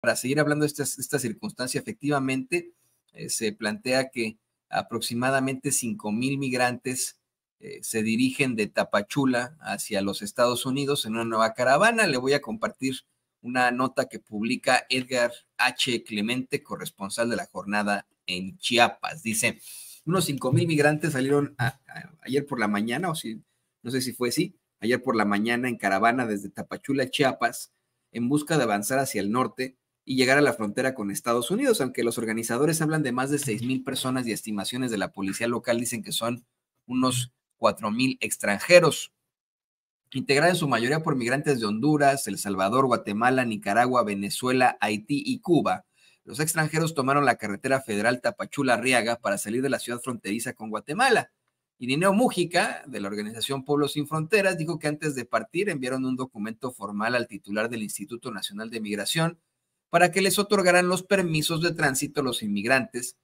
para seguir hablando de esta, circunstancia, efectivamente eh, se plantea que aproximadamente 5 mil migrantes eh, se dirigen de Tapachula hacia los Estados Unidos en una nueva caravana. Le voy a compartir una nota que publica Edgar H. Clemente, corresponsal de la jornada en Chiapas. Dice, unos 5 mil migrantes salieron ayer por la mañana, o si, no sé si fue así, ayer por la mañana en caravana desde Tapachula, Chiapas, en busca de avanzar hacia el norte y llegar a la frontera con Estados Unidos, aunque los organizadores hablan de más de 6.000 personas y estimaciones de la policía local dicen que son unos 4.000 extranjeros, integrada en su mayoría por migrantes de Honduras, El Salvador, Guatemala, Nicaragua, Venezuela, Haití y Cuba. Los extranjeros tomaron la carretera federal Tapachula-Riaga para salir de la ciudad fronteriza con Guatemala. Irineo Mújica, de la organización Pueblos Sin Fronteras, dijo que antes de partir enviaron un documento formal al titular del Instituto Nacional de Migración para que les otorgaran los permisos de tránsito a los inmigrantes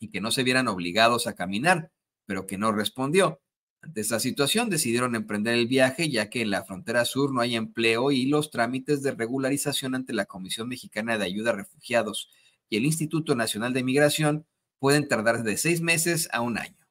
y que no se vieran obligados a caminar, pero que no respondió. Ante esta situación decidieron emprender el viaje ya que en la frontera sur no hay empleo y los trámites de regularización ante la Comisión Mexicana de Ayuda a Refugiados y el Instituto Nacional de Migración pueden tardar de seis meses a un año.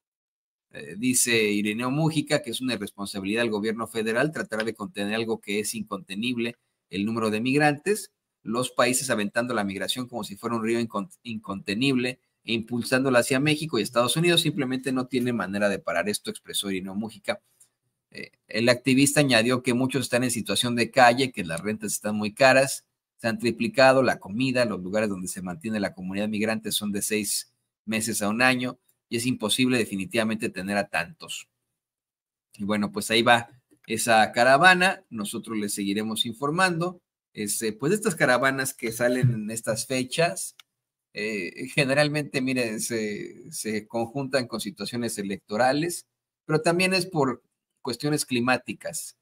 Eh, dice Ireneo Mújica que es una irresponsabilidad del gobierno federal tratar de contener algo que es incontenible, el número de migrantes, los países aventando la migración como si fuera un río incontenible e impulsándola hacia México y Estados Unidos. Simplemente no tiene manera de parar esto, expresó Irino Mújica. Eh, el activista añadió que muchos están en situación de calle, que las rentas están muy caras, se han triplicado, la comida, los lugares donde se mantiene la comunidad migrante son de seis meses a un año y es imposible definitivamente tener a tantos. Y bueno, pues ahí va esa caravana, nosotros les seguiremos informando. Este, pues estas caravanas que salen en estas fechas, eh, generalmente, miren, se, conjuntan con situaciones electorales, pero también es por cuestiones climáticas.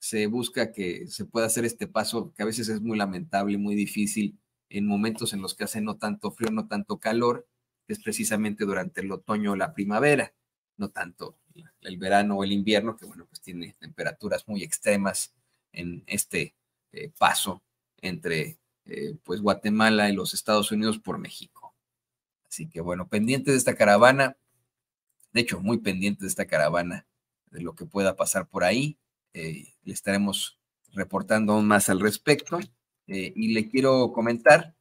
Se busca que se pueda hacer este paso, que a veces es muy lamentable, muy difícil, en momentos en los que hace no tanto frío, no tanto calor, es precisamente durante el otoño o la primavera, no tanto el verano o el invierno, que bueno, pues tiene temperaturas muy extremas en este eh, paso entre eh, pues Guatemala y los Estados Unidos por México. Así que bueno, pendiente de esta caravana, de hecho muy pendiente de esta caravana, de lo que pueda pasar por ahí, eh, le estaremos reportando aún más al respecto. y le quiero comentar